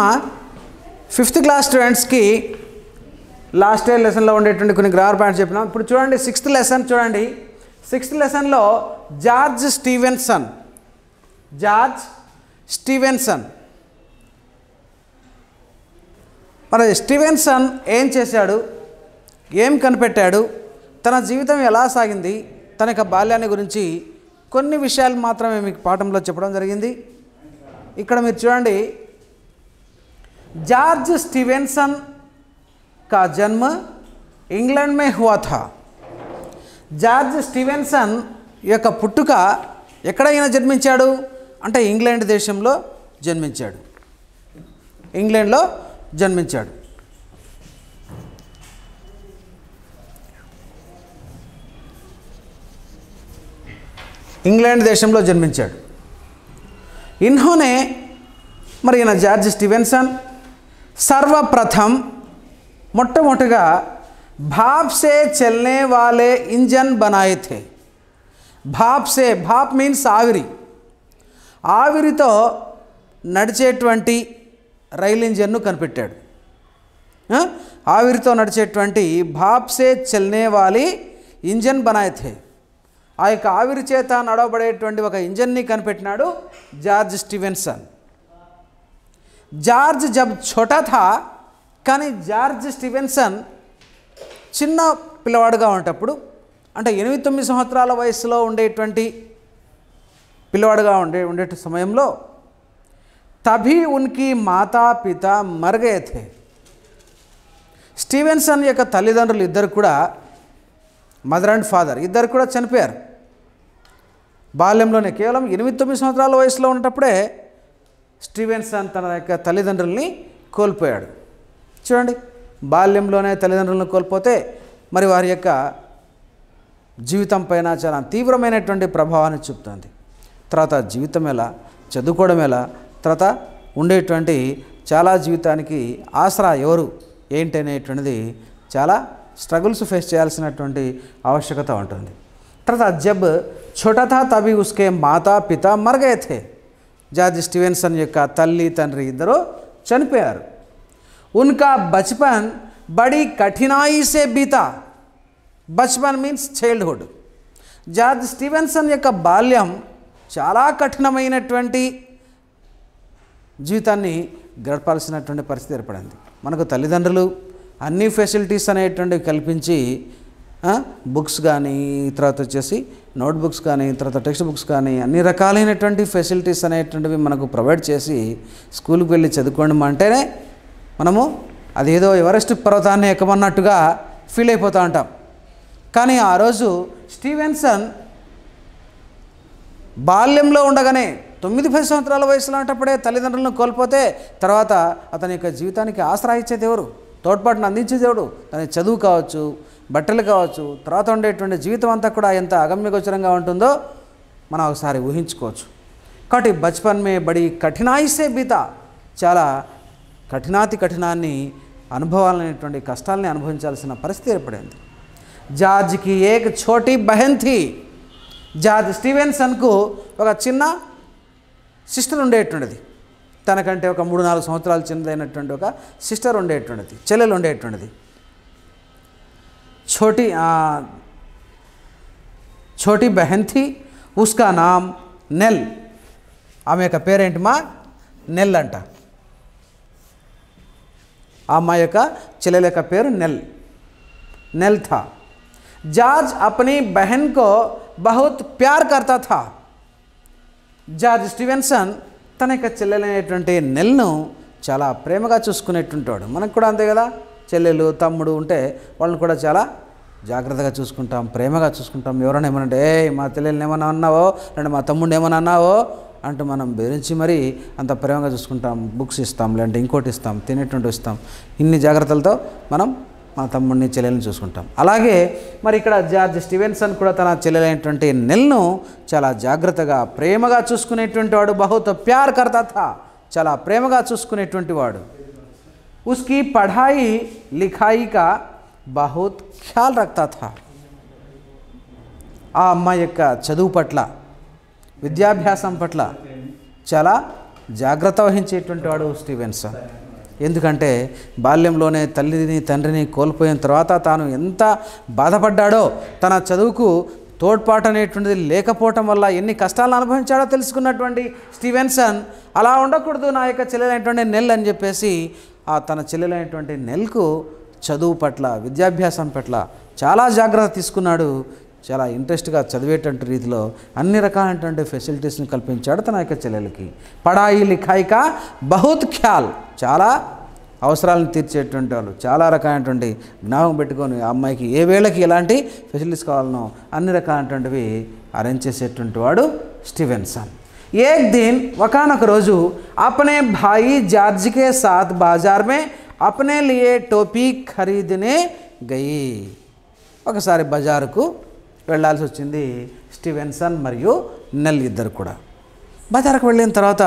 మా fifth class స్టూడెంట్స్కి last year లెసన్లో ఉండేటువంటి కొన్ని గ్రామర్ పాయింట్స్ చెప్పినాం ఇప్పుడు చూడండి సిక్స్త్ లెసన్ చూడండి సిక్స్త్ లెసన్లో జార్జ్ స్టీవెన్సన్ జార్జ్ స్టీవెన్సన్ మరి స్టీవెన్సన్ ఏం చేశాడు ఏం కనిపెట్టాడు తన జీవితం ఎలా సాగింది తన యొక్క బాల్యాన్ని గురించి కొన్ని విషయాలు మాత్రమే మీకు పాఠంలో చెప్పడం జరిగింది ఇక్కడ మీరు చూడండి जॉर्ज स्टीवेंसन का जन्म इंग्लैंड में हुआ था జార్జ్ స్టీవెన్సన్ యొక్క పుట్టుక ఎక్కడైనా జన్మించాడు అంటే ఇంగ్లాండ్ దేశంలో జన్మించాడు ఇంగ్లాండ్లో జన్మించాడు ఇంగ్లాండ్ దేశంలో జన్మించాడు ఇన్హోనే మరి ఈయన జార్జ్ స్టీవెన్సన్ सर्वप्रथम मोठमोठगा भाप से चलने वाले इंजन बनाए थे भाप से भाप में सागरी आविरितो नडचेट्वंती रेल इंजननु కనిపెట్టాడు ఆవిరితో నడిచేటువంటి భాప్సే చెల్నేవాలి ఇంజన్ بنائے تھے આ એક આવિરચેતા నడబడేటువంటి ఒక ఇంజన్ ని కనిపెట్టనాడు జార్జ్ స్టీవెన్సన్ జార్జ్ జబ్ ఛోటా థా కానీ జార్జ్ స్టీవెన్సన్ చిన్న పిల్లవాడుగా ఉండేటప్పుడు అంటే ఎనిమిది తొమ్మిది సంవత్సరాల వయసులో ఉండేటువంటి పిల్లవాడుగా ఉండే ఉండే సమయంలో తభి ఉనికి మాతా పిత మరగయతే స్టీవెన్సన్ యొక్క తల్లిదండ్రులు ఇద్దరు కూడా మదర్ అండ్ ఫాదర్ ఇద్దరు కూడా చనిపోయారు బాల్యంలోనే కేవలం ఎనిమిది తొమ్మిది సంవత్సరాల వయసులో ఉన్నప్పుడే స్టీవెన్సన్ తన యొక్క తల్లిదండ్రుల్ని కోల్పోయాడు చూడండి బాల్యంలోనే తల్లిదండ్రులను కోల్పోతే మరి వారి యొక్క జీవితం పైన చాలా తీవ్రమైనటువంటి ప్రభావాన్ని చూపుతుంది తర్వాత జీవితం ఎలా చదువుకోవడం ఎలా తర్వాత ఉండేటువంటి చాలా జీవితానికి ఆసరా ఎవరు ఏంటి అనేటువంటిది చాలా స్ట్రగుల్స్ ఫేస్ చేయాల్సినటువంటి ఆవశ్యకత ఉంటుంది తర్వాత జబ్ ఛోటా తా తబి ఉస్కే మాతా పిత మర్గయే జార్జ్ స్టీవెన్సన్ యొక్క తల్లి తండ్రి ఇద్దరు చనిపోయారు ఉన్కా బచ్పన్ బడి కఠినాయిసే బీతా బచ్పన్ మీన్స్ చైల్డ్హుడ్ జార్జ్ స్టీవెన్సన్ యొక్క బాల్యం చాలా కఠినమైనటువంటి జీవితాన్ని గడపాల్సినటువంటి పరిస్థితి ఏర్పడింది మనకు తల్లిదండ్రులు అన్ని ఫెసిలిటీస్ అనేటువంటివి కల్పించి బుక్స్ కానీ తర్వాత వచ్చేసి నోట్బుక్స్ కానీ తర్వాత టెక్స్ట్ బుక్స్ కానీ అన్ని రకాలైనటువంటి ఫెసిలిటీస్ అనేటువంటివి మనకు ప్రొవైడ్ చేసి స్కూల్కి వెళ్ళి చదువుకోండి అంటేనే మనము అదేదో ఎవరెస్ట్ పర్వతాన్ని ఎక్కమన్నట్టుగా ఫీల్ అయిపోతూ ఉంటాం కానీ ఆ రోజు స్టీవెన్సన్ బాల్యంలో ఉండగానే తొమ్మిది పది సంవత్సరాల వయసులో ఉన్నప్పుడే తల్లిదండ్రులను కోల్పోతే తర్వాత అతని యొక్క జీవితానికి ఆశ్రయించేది ఎవరు తోడ్పాటును అందించేదేవుడు తన చదువు కావచ్చు బట్టలు కావచ్చు తర్వాత ఉండేటువంటి జీవితం అంతా కూడా ఎంత అగమ్యగోచరంగా ఉంటుందో మనం ఒకసారి ఊహించుకోవచ్చు కాబట్టి బచ్పన్ మే బడి కఠినాయిసే బీత చాలా కఠినాతి కఠినాన్ని అనుభవాలనేటువంటి కష్టాలని అనుభవించాల్సిన పరిస్థితి ఏర్పడింది జార్జ్కి ఏక్ ఛోటీ బహన్ జార్జ్ స్టీవెన్సన్కు ఒక చిన్న సిస్టర్ ఉండేటువంటిది తనకంటే ఒక మూడు నాలుగు సంవత్సరాలు చిన్నదైనటువంటి ఒక సిస్టర్ ఉండేటువంటిది చెల్లెలు ఉండేటువంటిది छोटी आ, छोटी बहन थी उसका नाम నెల్ ఆమె యొక్క పేరేంటి మా నెల్ అంట అమ్మాయి యొక్క చెల్లెల యొక్క పేరు నెల్ నెల్ థా జార్జ్ అప్ని బహన్ కో బహుత్ ప్యార్ కర్తా థా జార్జ్ స్టీవెన్సన్ తన యొక్క చెల్లెలైనటువంటి నెల్ను చాలా ప్రేమగా చూసుకునేటుంటాడు మనకు కూడా అంతే కదా చెల్లెలు తమ్ముడు ఉంటే వాళ్ళని కూడా చాలా జాగ్రత్తగా చూసుకుంటాం ప్రేమగా చూసుకుంటాం ఎవరైనా ఏమన్నా ఏ మా తెలియని ఏమన్నా అన్నావో లేదంటే మా తమ్ముడిని ఏమన్నా అన్నావో అంటూ మనం బెదిరించి మరీ అంత ప్రేమగా చూసుకుంటాం బుక్స్ ఇస్తాం లేదంటే ఇంకోటి ఇస్తాం తినేటువంటి ఇస్తాం ఇన్ని జాగ్రత్తలతో మనం మా తమ్ముడిని చెల్లెలను చూసుకుంటాం అలాగే మరి ఇక్కడ జార్జ్ స్టీవెన్సన్ కూడా తన చెల్లెలైనటువంటి నెల్ను చాలా జాగ్రత్తగా ప్రేమగా చూసుకునేటువంటి వాడు బహుత ప్యార్ కర్తథా చాలా ప్రేమగా చూసుకునేటువంటి వాడు ఉస్కి పఢాయి లిఖాయి కా బహుత్ ఖ్యాల్ రక్తా ఆ అమ్మాయి యొక్క చదువు పట్ల విద్యాభ్యాసం పట్ల చాలా జాగ్రత్త వహించేటువంటి వాడు స్టీవెన్సన్ ఎందుకంటే బాల్యంలోనే తల్లిని తండ్రిని కోల్పోయిన తర్వాత తాను ఎంత బాధపడ్డాడో తన చదువుకు తోడ్పాటు అనేటువంటిది లేకపోవటం వల్ల ఎన్ని కష్టాలను అనుభవించాడో తెలుసుకున్నటువంటి స్టీవెన్సన్ అలా ఉండకూడదు నా యొక్క చెల్లెలైనటువంటి నెల్ అని చెప్పేసి ఆ తన చెల్లెలైనటువంటి నెల్కు చదువు పట్ల విద్యాభ్యాసం పట్ల చాలా జాగ్రత్త తీసుకున్నాడు చాలా ఇంట్రెస్ట్గా చదివేటువంటి రీతిలో అన్ని రకాలైనటువంటి ఫెసిలిటీస్ని కల్పించాడు తన యొక్క చెల్లెలకి పడాయి లిఖాయిక బహుత్ ఖ్యాల్ చాలా అవసరాలను తీర్చేటువంటి వాళ్ళు చాలా రకాలైనటువంటి జ్ఞాపకం పెట్టుకొని ఆ అమ్మాయికి ఏ వేళకి ఎలాంటి ఫెసిలిటీస్ కావాలనో అన్ని రకాలైనటువంటివి అరేంజ్ చేసేటువంటి వాడు స్టీవెన్సన్ ఏక్ దీన్ ఒకనొక రోజు అప్నే భాయి జార్జికే సాత్ బాజార్మే అప్నే లియే టోపీ ఖరీదనే గయి ఒకసారి బజారుకు వెళ్ళాల్సి వచ్చింది స్టీవెన్సన్ మరియు నెల్ ఇద్దరు కూడా బజార్కు వెళ్ళిన తర్వాత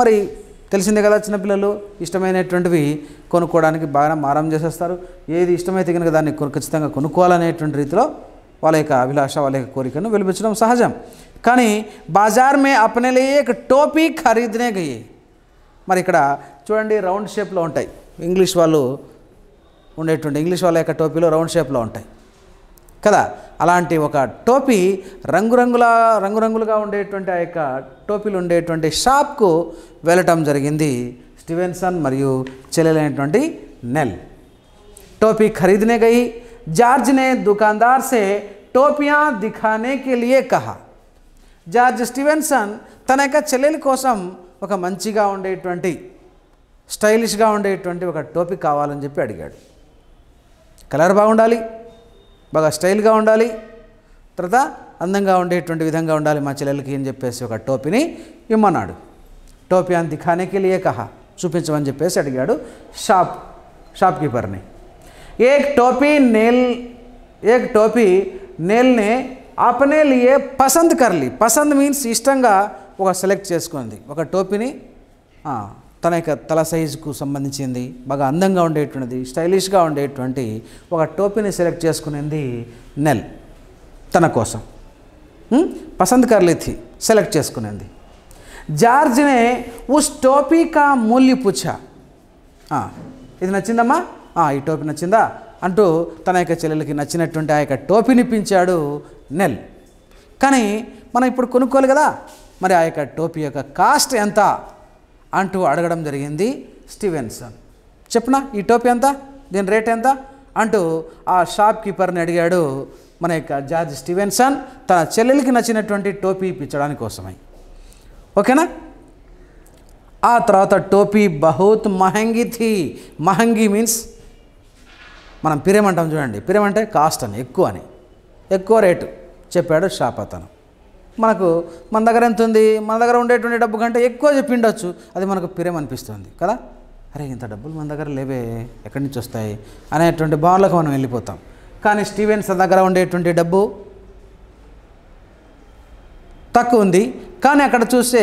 మరి తెలిసిందే కదా చిన్నపిల్లలు ఇష్టమైనటువంటివి కొనుక్కోవడానికి బాగా మారం చేసేస్తారు ఏది ఇష్టమైతే కనుక దాన్ని ఖచ్చితంగా కొనుక్కోవాలనేటువంటి రీతిలో వాళ్ళ యొక్క అభిలాష వాళ్ళ యొక్క కోరికను వెలిపించడం సహజం కానీ బజార్ మే ఒక టోపీ ఖరీదనే గయ్యి మరి ఇక్కడ చూడండి రౌండ్ షేప్లో ఉంటాయి ఇంగ్లీష్ వాళ్ళు ఉండేటువంటి ఇంగ్లీష్ వాళ్ళ యొక్క టోపీలో రౌండ్ షేప్లో ఉంటాయి కదా అలాంటి ఒక టోపీ రంగురంగుల రంగురంగులుగా ఉండేటువంటి ఆ యొక్క టోపీలు ఉండేటువంటి షాప్కు వెళ్ళటం జరిగింది స్టీవెన్సన్ మరియు చెల్లెలైనటువంటి నెల్ టోపీ ఖరీదనే గయి జార్జ్నే దుకాందార్సే టోపియా దిఖానే కెలియే लिए జార్జ్ స్టీవెన్సన్ తన యొక్క చెల్లెల కోసం ఒక మంచిగా ఉండేటువంటి స్టైలిష్గా ఉండేటువంటి ఒక టోపిక్ కావాలని చెప్పి అడిగాడు కలర్ బాగుండాలి బాగా స్టైల్గా ఉండాలి తర్వాత అందంగా ఉండేటువంటి విధంగా ఉండాలి మా చెల్లెలకి అని చెప్పేసి ఒక టోపీని ఇమ్మన్నాడు టోపీ అని దిఖానేకి లియే కహా చూపించమని చెప్పేసి అడిగాడు షాప్ షాప్ కీపర్ని ఏక్ టోపీ నేల్ ఏక్ టోపీ నేల్ని అపనే లియే పసంద్ కర్లీ పసంద్ మీన్స్ ఇష్టంగా ఒక సెలెక్ట్ చేసుకుంది ఒక టోపీని తన యొక్క తల సైజుకు సంబంధించింది బాగా అందంగా ఉండేటువంటిది స్టైలిష్గా ఉండేటువంటి ఒక టోపీని సెలెక్ట్ చేసుకునేది నెల్ తన కోసం పసంద్ కర్లిథి సెలెక్ట్ చేసుకునేది జార్జ్నే ఉస్ టోపీ కా మూల్య పుచ్చా ఇది నచ్చిందమ్మా ఈ టోపీ నచ్చిందా అంటూ తన యొక్క చెల్లెలకి నచ్చినటువంటి ఆ యొక్క టోపీని నెల్ కానీ మనం ఇప్పుడు కొనుక్కోవాలి కదా మరి ఆ యొక్క టోపీ యొక్క కాస్ట్ ఎంత అంటూ అడగడం జరిగింది స్టీవెన్సన్ చెప్పనా ఈ టోపీ ఎంత దీని రేట్ ఎంత అంటూ ఆ షాప్ కీపర్ని అడిగాడు మన యొక్క జార్జ్ స్టీవెన్సన్ తన చెల్లెలికి నచ్చినటువంటి టోపీ ఇప్పించడానికి కోసమై ఓకేనా ఆ తర్వాత టోపీ బహుత్ మహంగి థీ మహంగి మీన్స్ మనం పిరేమంటాం చూడండి పిరేమంటే కాస్ట్ అని ఎక్కువ అని ఎక్కువ రేటు చెప్పాడు షాప్ అతను మనకు మన దగ్గర ఎంత ఉంది మన దగ్గర ఉండేటువంటి డబ్బు కంటే ఎక్కువ చెప్పిండొచ్చు అది మనకు ప్రేమ అనిపిస్తుంది కదా అరే ఇంత డబ్బులు మన దగ్గర లేవే ఎక్కడి నుంచి వస్తాయి అనేటువంటి భావనలకు మనం వెళ్ళిపోతాం కానీ స్టీవెన్స్ దగ్గర ఉండేటువంటి డబ్బు తక్కువ ఉంది కానీ అక్కడ చూస్తే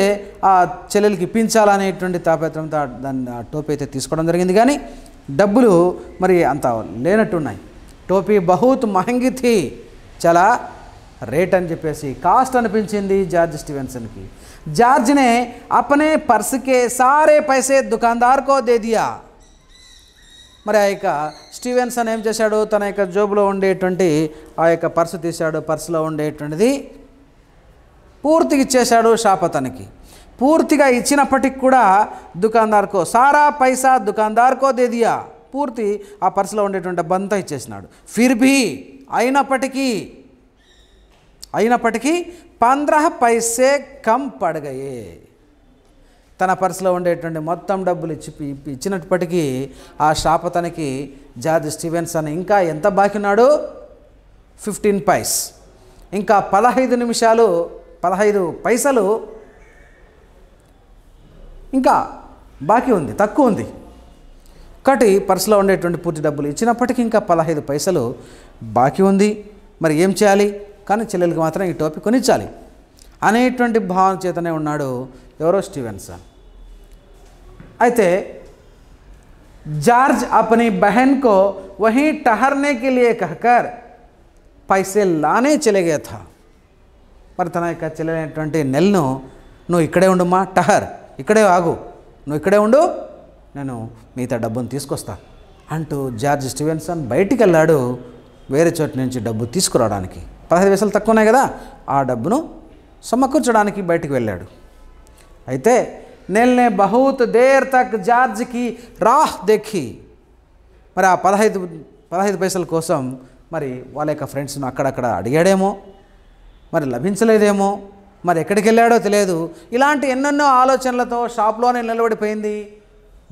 ఆ చెల్లెలకి ఇప్పించాలనేటువంటి తాపత్రంతో దాన్ని ఆ టోపీ అయితే తీసుకోవడం జరిగింది కానీ డబ్బులు మరి అంత లేనట్టున్నాయి టోపీ బహుత్ మహంగి చాలా రేట్ అని చెప్పేసి కాస్ట్ అనిపించింది జార్జ్ స్టీవెన్సన్కి జార్జ్నే అపనే పర్సుకే సారే పైసే దుకాందార్కో దేదియా మరి ఆ యొక్క స్టీవెన్సన్ ఏం చేశాడు తన యొక్క జోబులో ఉండేటువంటి ఆ యొక్క పర్సు తీశాడు పర్సులో ఉండేటువంటిది పూర్తిగా ఇచ్చేశాడు షాప్ అతనికి పూర్తిగా ఇచ్చినప్పటికి కూడా దుకాందార్కో సారా పైసా దుకాందార్కో దేదియా పూర్తి ఆ పర్సులో ఉండేటువంటి బంతా ఇచ్చేసినాడు ఫిర్బీ అయినప్పటికీ అయినప్పటికీ పంద్రహ పైసే కం పడగయే తన పర్సులో ఉండేటువంటి మొత్తం డబ్బులు ఇచ్చి ఇచ్చినప్పటికీ ఆ షాప్ తనకి జార్జ్ స్టీవెన్స్ అని ఇంకా ఎంత బాకినాడు ఫిఫ్టీన్ పైస్ ఇంకా పదహైదు నిమిషాలు పదహైదు పైసలు ఇంకా బాకీ ఉంది తక్కువ ఉంది ఒకటి పర్సులో ఉండేటువంటి పూర్తి డబ్బులు ఇచ్చినప్పటికీ ఇంకా పదహైదు పైసలు బాకీ ఉంది మరి ఏం చేయాలి కానీ చెల్లెలకి మాత్రం ఈ టోపీ కొనిచ్చాలి అనేటువంటి భావన చేతనే ఉన్నాడు ఎవరో స్టీవెన్సన్ అయితే జార్జ్ अपनी బహెన్కో వహీ టహర్నే కెలియే కహకర్ పైసే లానే చెలగే था మరి తన యొక్క చెల్లెలైనటువంటి నెల్ను నువ్వు ఇక్కడే ఉండుమా టహర్ ఇక్కడే ఆగు నువ్వు ఇక్కడే ఉండు నేను మిగతా డబ్బును తీసుకొస్తా అంటూ జార్జ్ స్టీవెన్సన్ బయటికి వెళ్ళాడు వేరే చోటు నుంచి డబ్బు తీసుకురావడానికి పదహైదు పైసలు తక్కువ ఉన్నాయి కదా ఆ డబ్బును సమకూర్చడానికి బయటికి వెళ్ళాడు అయితే నెల్నే బహుత్ దేర్ తక్ జార్జ్కి రాహ్ దెక్కి మరి ఆ పదహైదు పదహైదు పైసల కోసం మరి వాళ్ళ యొక్క ఫ్రెండ్స్ను అక్కడక్కడ అడిగాడేమో మరి లభించలేదేమో మరి ఎక్కడికి వెళ్ళాడో తెలియదు ఇలాంటి ఎన్నెన్నో ఆలోచనలతో షాప్లోనే నిలబడిపోయింది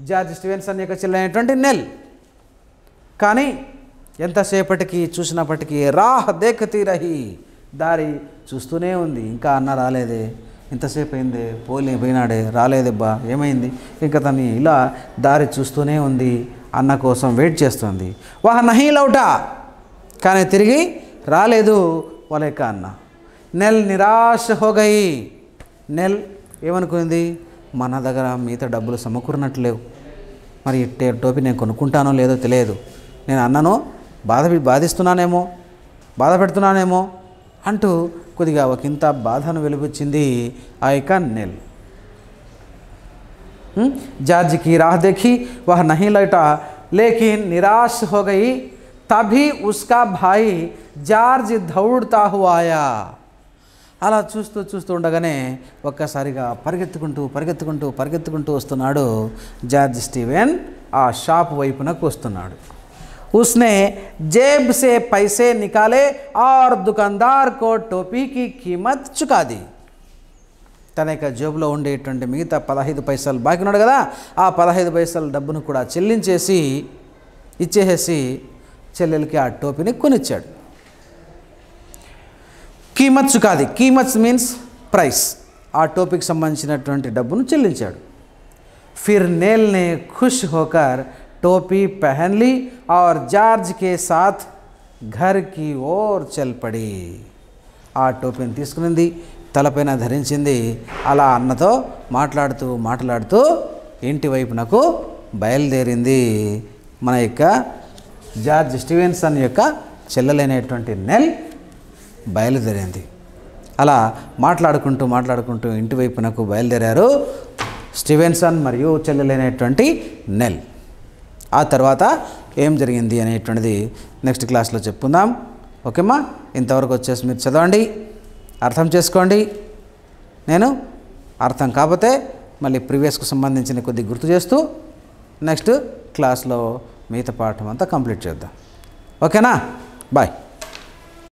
జార్జ్ స్టీవెన్సన్ యొక్క చెల్లైనటువంటి నెల్ కానీ ఎంతసేపటికి చూసినప్పటికీ రాహ్ దేఖతీ తీరహి దారి చూస్తూనే ఉంది ఇంకా అన్న రాలేదే ఇంతసేపు అయింది పోలే పోయినాడే రాలేదబ్బా ఏమైంది ఇంకా తను ఇలా దారి చూస్తూనే ఉంది అన్న కోసం వెయిట్ చేస్తుంది వాహ నహీలౌట కానీ తిరిగి రాలేదు వాళ్ళ అన్న నెల్ నిరాశ హోగయి నెల్ ఏమనుకుంది మన దగ్గర మిగతా డబ్బులు సమకూరినట్లేవు మరి ఇట్టే టోపీ నేను కొనుక్కుంటానో లేదో తెలియదు నేను అన్నను బాధ బాధిస్తున్నానేమో బాధ పెడుతున్నానేమో అంటూ కొద్దిగా ఒక ఇంత బాధను వెలిపించింది ఆ యొక్క నెల్ జార్జికి రాహ్ దేఖి వహ నహీ లైట లేకిన్ నిరాశ हो తభి ఉస్కా భాయ్ జార్జ్ దౌడుతా హువాయా అలా చూస్తూ చూస్తూ ఉండగానే ఒక్కసారిగా పరిగెత్తుకుంటూ పరిగెత్తుకుంటూ పరిగెత్తుకుంటూ వస్తున్నాడు జార్జ్ స్టీవెన్ ఆ షాప్ వైపునకు వస్తున్నాడు उसने जेब से पैसे निकाले और దుకాందార్ को टोपी की कीमत चुका दी తన యొక్క జేబులో ఉండేటువంటి మిగతా పదహైదు పైసలు బాకీ ఉన్నాడు కదా ఆ పదహైదు పైసల డబ్బును కూడా చెల్లించేసి ఇచ్చేసేసి చెల్లెలకి ఆ టోపీని కొనిచ్చాడు కీమత్ చుకాది కీమత్స్ మీన్స్ ప్రైస్ ఆ టోపీకి సంబంధించినటువంటి డబ్బును చెల్లించాడు ఫిర్ నేల్నే ఖుష్ హోకర్ टोपी पहन ली और जॉर्ज के साथ घर की ओर चल पड़ी ఆ టోపీని తీసుకునింది తలపైన ధరించింది అలా అన్నతో మాట్లాడుతూ మాట్లాడుతూ ఇంటి వైపునకు బయలుదేరింది మన యొక్క జార్జ్ స్టీవెన్సన్ యొక్క చెల్లలేనటువంటి నెల్ బయలుదేరింది అలా మాట్లాడుకుంటూ మాట్లాడుకుంటూ ఇంటి వైపునకు బయలుదేరారు స్టీవెన్సన్ మరియు చెల్లలేనటువంటి నెల్ ఆ తర్వాత ఏం జరిగింది అనేటువంటిది నెక్స్ట్ క్లాస్లో చెప్పుకుందాం ఓకేమ్మా ఇంతవరకు వచ్చేసి మీరు చదవండి అర్థం చేసుకోండి నేను అర్థం కాకపోతే మళ్ళీ ప్రీవియస్కు సంబంధించిన కొద్ది గుర్తు చేస్తూ నెక్స్ట్ క్లాస్లో మిగతా పాఠం అంతా కంప్లీట్ చేద్దాం ఓకేనా బాయ్